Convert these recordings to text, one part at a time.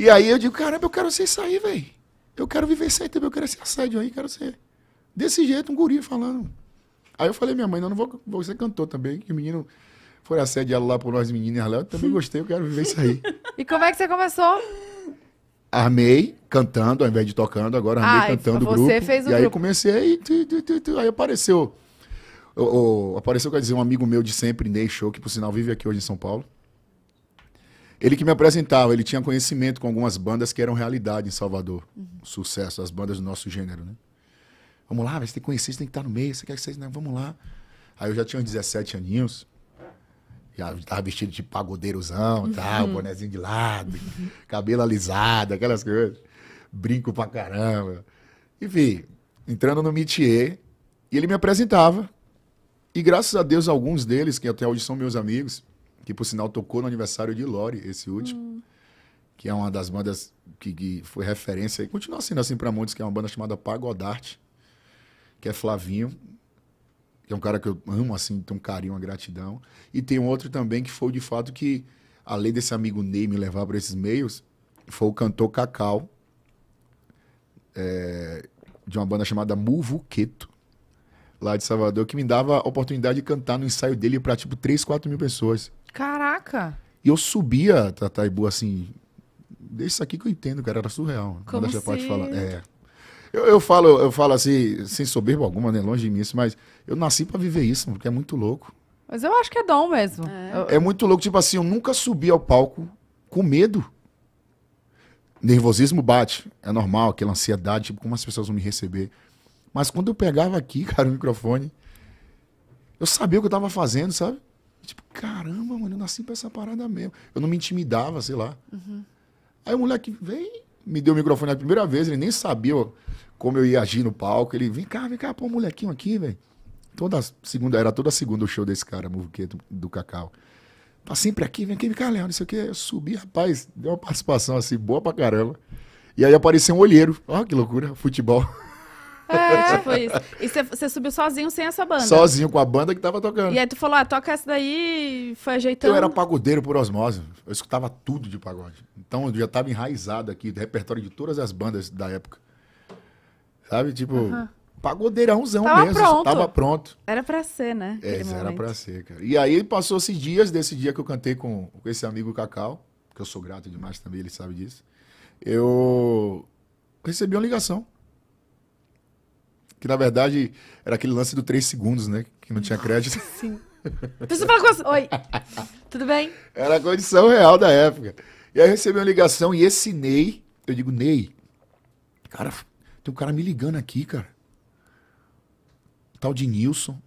E aí eu digo, caramba, eu quero ser isso aí, velho. Eu quero viver isso aí também, eu quero ser assédio aí, quero ser. Desse jeito, um guri falando. Aí eu falei, minha mãe, não, não vou, vou ser cantor também, que o menino foi assediado lá por nós meninas lá, eu também gostei, eu quero viver isso aí. e como é que você começou? Armei cantando, ao invés de tocando, agora armei ah, cantando então o grupo. Fez o e aí grupo. comecei, e tu, tu, tu, aí apareceu. O, o, apareceu, quer dizer, um amigo meu de sempre, Ney Show, que por sinal vive aqui hoje em São Paulo. Ele que me apresentava, ele tinha conhecimento com algumas bandas que eram realidade em Salvador. Uhum. Sucesso, as bandas do nosso gênero, né? Vamos lá, você tem que conhecer, você tem que estar no meio, você quer que vocês. Né? Vamos lá. Aí eu já tinha uns 17 aninhos. Já tava vestido de pagodeirozão, uhum. tal, bonezinho de lado, uhum. cabelo alisado, aquelas coisas. Brinco pra caramba. Enfim, entrando no métier, e ele me apresentava. E graças a Deus, alguns deles, que até hoje são meus amigos, que por sinal tocou no aniversário de Lore, esse último. Hum. Que é uma das bandas que, que, foi referência e continua sendo assim para muitos, que é uma banda chamada Pagodarte, que é Flavinho, que é um cara que eu amo, assim, tem um carinho, uma gratidão. E tem um outro também que foi de fato que, além desse amigo Ney me levar para esses meios, foi o cantor Cacau, é, de uma banda chamada Muvuqueto lá de Salvador, que me dava a oportunidade de cantar no ensaio dele para tipo 3, 4 mil pessoas. Caraca! E eu subia, Tataibu, assim. Deixa isso aqui que eu entendo, cara. Era surreal. Como Quando se... pode falar. É. Eu, eu, falo, eu falo assim, sem soberbo alguma, né? Longe de mim isso, assim, mas eu nasci para viver isso, porque é muito louco. Mas eu acho que é dom mesmo. É. é muito louco, tipo assim, eu nunca subi ao palco com medo. Nervosismo bate, é normal, aquela ansiedade, tipo, como as pessoas vão me receber. Mas quando eu pegava aqui, cara, o microfone, eu sabia o que eu tava fazendo, sabe? Tipo, caramba, mano, eu nasci pra essa parada mesmo. Eu não me intimidava, sei lá. Uhum. Aí o moleque veio, me deu o microfone a primeira vez, ele nem sabia como eu ia agir no palco. Ele, vem cá, vem cá, pô, um molequinho aqui, velho. Toda segunda, era toda segunda o show desse cara, Murqueto do Cacau. Tá sempre aqui, vem aqui, vem cá, Léo, não sei o quê. Eu subi, rapaz, deu uma participação assim, boa pra caramba. E aí apareceu um olheiro. Ó, que loucura, futebol. É, isso. E você subiu sozinho sem essa banda? Sozinho com a banda que tava tocando. E aí tu falou, ah, toca essa daí e foi ajeitando. Eu era pagodeiro por osmose. Eu escutava tudo de pagode. Então eu já tava enraizado aqui, do repertório de todas as bandas da época. Sabe, tipo, uhum. pagodeirãozão tava mesmo. Assim, pronto. Tava pronto. Era pra ser, né? É, era pra ser, cara. E aí passou-se dias desse dia que eu cantei com, com esse amigo Cacau, que eu sou grato demais também, ele sabe disso. Eu recebi uma ligação que na verdade era aquele lance do 3 segundos, né? Que não tinha ah, crédito. Sim. Então você fala com Oi. Tudo bem? Era a condição real da época. E aí eu recebi uma ligação e esse Ney, eu digo, Ney, cara, tem um cara me ligando aqui, cara. Tal de Nilson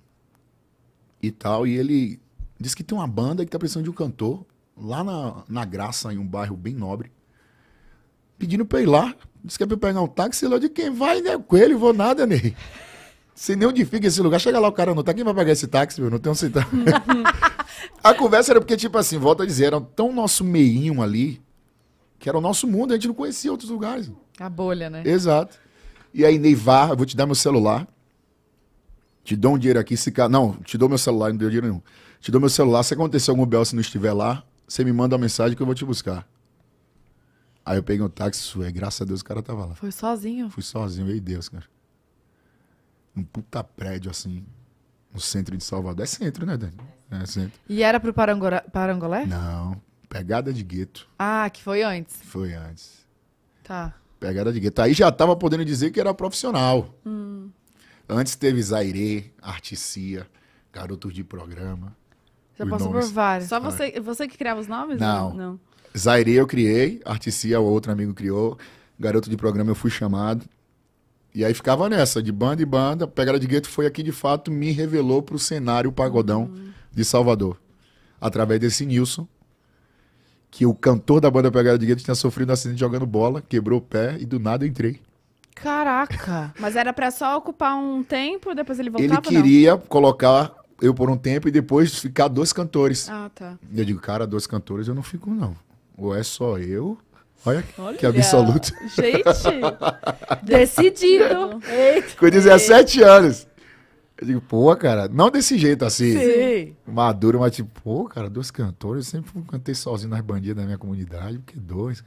e tal. E ele disse que tem uma banda que tá precisando de um cantor lá na, na Graça, em um bairro bem nobre pedindo pra eu ir lá. Disse que é pra eu pegar um táxi. Ele de quem vai, né? Coelho, vou nada, Ney. Né? sem nem onde fica esse lugar. Chega lá, o cara não tá. Quem vai pagar esse táxi, meu? Não tem um centavo. a conversa era porque, tipo assim, volta a dizer, era tão nosso meinho ali, que era o nosso mundo, a gente não conhecia outros lugares. A bolha, né? Exato. E aí, Neivar, eu vou te dar meu celular. Te dou um dinheiro aqui, se ca... Não, te dou meu celular, não deu dinheiro nenhum. Te dou meu celular, se acontecer algum bel, se não estiver lá, você me manda uma mensagem que eu vou te buscar. Aí eu peguei um táxi sué, graças a Deus o cara tava lá. Foi sozinho? Fui sozinho, meu Deus, cara. Um puta prédio assim, no centro de Salvador. É centro, né, Dani? É centro. E era pro Parangora... Parangolé? Não, Pegada de Gueto. Ah, que foi antes? Foi antes. Tá. Pegada de Gueto. Aí já tava podendo dizer que era profissional. Hum. Antes teve Zaire, Articia, Garotos de Programa. Já passou nomes. por vários. Só você, você que criava os nomes? Não. Né? Não. Zaire eu criei, Articia o outro amigo criou, garoto de programa eu fui chamado. E aí ficava nessa, de banda e banda. Pegada de Gueto foi aqui de fato me revelou para o cenário pagodão uhum. de Salvador. Através desse Nilson, que o cantor da banda Pegada de Gueto tinha sofrido um acidente jogando bola, quebrou o pé e do nada entrei. Caraca! Mas era para só ocupar um tempo, depois ele voltava? Ele queria colocar eu por um tempo e depois ficar dois cantores. Ah, tá. E eu digo, cara, dois cantores eu não fico, não ou é só eu? Olha, Olha que absoluto. Gente, decidido. Eita. Com 17 Eita. anos. Eu digo, pô, cara, não desse jeito assim. Sim. Maduro, mas tipo, pô, cara, dois cantores, eu sempre cantei sozinho nas bandidas da minha comunidade, porque dois.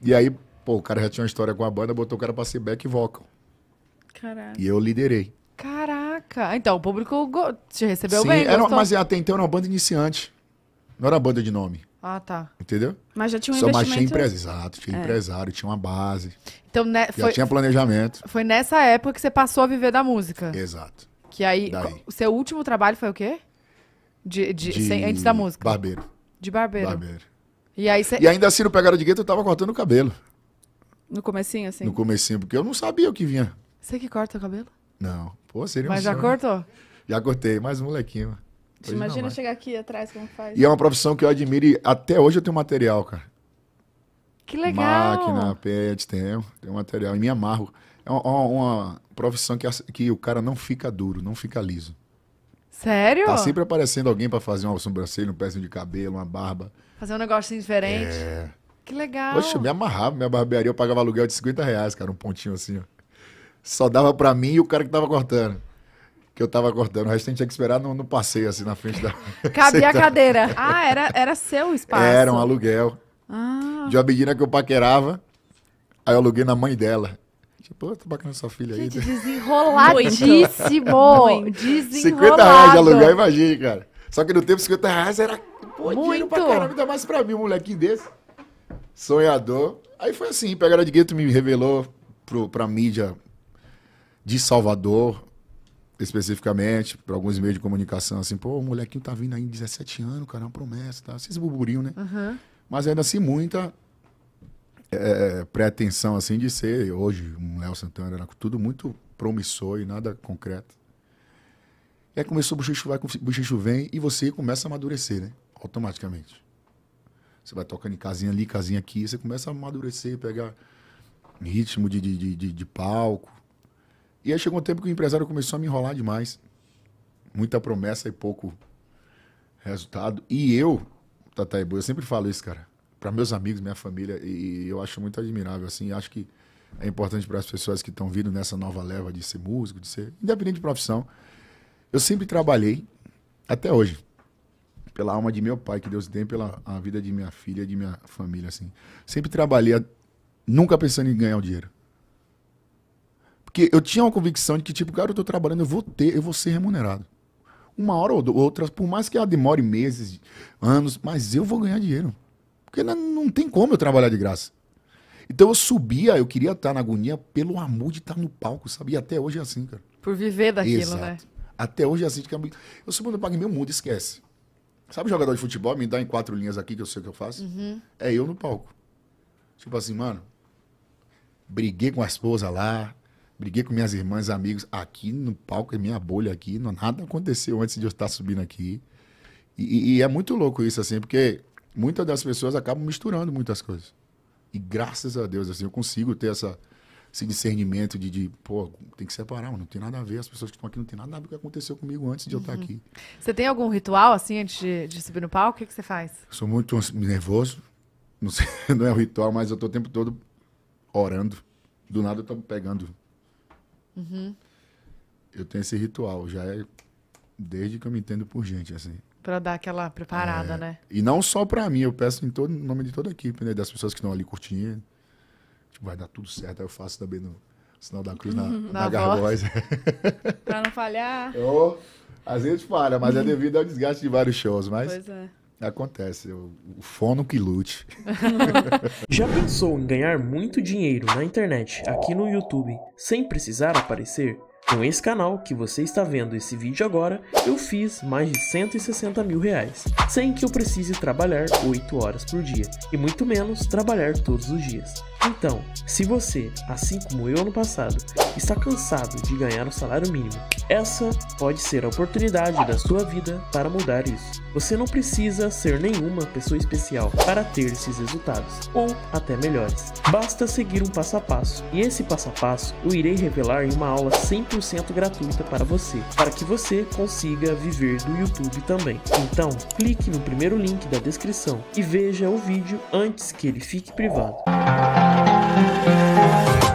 E aí, pô, o cara já tinha uma história com a banda, botou o cara pra ser back vocal. Caraca. E eu liderei. Caraca. Então, o público te recebeu Sim, bem. Era, mas até então era uma banda iniciante. Não era uma banda de nome. Ah, tá. Entendeu? Mas já tinha um Só, investimento... Mas tinha empresa, exato. Tinha é. empresário, tinha uma base. Então, né, já foi, tinha planejamento. Foi nessa época que você passou a viver da música. Exato. Que aí... Daí. O seu último trabalho foi o quê? De, de, de sem, antes da música? Barbeiro. De barbeiro. Barbeiro. E, aí cê... e ainda assim, no Pegada de Gueto, eu tava cortando o cabelo. No comecinho, assim? No comecinho, porque eu não sabia o que vinha. Você que corta o cabelo? Não. Pô, seria Mas um já sonho. cortou? Já cortei, mais um molequinho. Imagina chegar aqui atrás como faz. E é uma profissão que eu admiro e até hoje eu tenho material, cara. Que legal! Máquina, pet, tenho, tenho material. E me amarro. É uma, uma profissão que, que o cara não fica duro, não fica liso. Sério? Tá sempre aparecendo alguém para fazer uma sobrancelha, um pezinho de cabelo, uma barba. Fazer um negócio assim diferente. É. Que legal. Poxa, eu me amarrava, minha barbearia eu pagava aluguel de 50 reais, cara, um pontinho assim, ó. Só dava para mim e o cara que tava cortando que eu tava cortando. O resto a gente tinha que esperar no, no passeio, assim, na frente da. Cabia a cadeira. Ah, era, era seu espaço. Era um aluguel. Ah. De uma menina que eu paquerava. Aí eu aluguei na mãe dela. Tipo, oh, bacana sua filha gente, aí. Desenroladíssimo! Desenrolado. 50 reais de aluguel, imagina, cara. Só que no tempo, 50 reais era pô, muito. Pra caramba, ainda mais pra mim, um molequinho desse. Sonhador. Aí foi assim, Pegada de Gueto me revelou pro, pra mídia de Salvador, especificamente, para alguns meios de comunicação, assim, pô, o molequinho tá vindo aí em 17 anos, cara, é uma promessa, tá? Esses burburinhos, né? Uhum. Mas ainda assim, muita é, é, pretensão, assim, de ser, hoje, um Léo Santana era tudo muito promissor e nada concreto. E aí começou o bochecho vai, bochecho vem, e você começa a amadurecer, né? Automaticamente. Você vai tocando em casinha ali, casinha aqui, você começa a amadurecer, pegar ritmo de, de, de, de palco, e aí chegou um tempo que o empresário começou a me enrolar demais. Muita promessa e pouco resultado. E eu, Tataibo, eu sempre falo isso, cara, para meus amigos, minha família, e eu acho muito admirável, assim, acho que é importante para as pessoas que estão vindo nessa nova leva de ser músico, de ser independente de profissão. Eu sempre trabalhei, até hoje, pela alma de meu pai, que Deus tem, pela a vida de minha filha, de minha família, assim. Sempre trabalhei, nunca pensando em ganhar o dinheiro. Porque eu tinha uma convicção de que, tipo, cara, eu tô trabalhando, eu vou ter, eu vou ser remunerado. Uma hora ou outra, por mais que ela demore meses, anos, mas eu vou ganhar dinheiro. Porque não, tem como eu trabalhar de graça. Então eu subia, eu queria estar na agonia pelo amor de estar no palco, sabia? Até hoje é assim, cara. Por viver daquilo, né? Exato. né? Até hoje é assim. Eu subo no palco meu mundo, esquece. Sabe jogador de futebol? Me dá em quatro linhas aqui que eu sei o que eu faço. Uhum. É eu no palco. Tipo assim, mano, briguei com a esposa lá, briguei com minhas irmãs, amigos, aqui no palco, em é minha bolha aqui, não, nada aconteceu antes de eu estar subindo aqui. E, e, é muito louco isso, assim, porque muitas das pessoas acabam misturando muitas coisas. E graças a Deus, assim, eu consigo ter essa, esse discernimento de, de pô, tem que separar, não tem nada a ver, as pessoas que estão aqui não tem nada a ver com o que aconteceu comigo antes de eu estar uhum. aqui. Você tem algum ritual, assim, antes de, de subir no palco? O que, que você faz? sou muito nervoso, não, sei, não é um ritual, mas eu estou o tempo todo orando. Do nada eu estou pegando Uhum. Eu tenho esse ritual, já é desde que eu me entendo por gente, assim. Pra dar aquela preparada, é, né? E não só pra mim, eu peço em todo nome de toda a equipe, né? Das pessoas que estão ali curtindo. Tipo, vai dar tudo certo. Aí eu faço também no sinal da cruz na, na, na pra não falhar. Eu, às vezes falha, mas é devido ao desgaste de vários shows, mas. Pois é. Acontece, o, o fono que lute. Já pensou em ganhar muito dinheiro na internet, aqui no YouTube, sem precisar aparecer? Com esse canal que você está vendo esse vídeo agora, eu fiz mais de 160 mil reais, sem que eu precise trabalhar 8 horas por dia, e muito menos trabalhar todos os dias. Então, se você, assim como eu no passado, está cansado de ganhar o salário mínimo, essa pode ser a oportunidade da sua vida para mudar isso. Você não precisa ser nenhuma pessoa especial para ter esses resultados, ou até melhores. Basta seguir um passo a passo, e esse passo a passo eu irei revelar em uma aula 100% gratuita para você, para que você consiga viver do YouTube também. Então, clique no primeiro link da descrição e veja o vídeo antes que ele fique privado. Música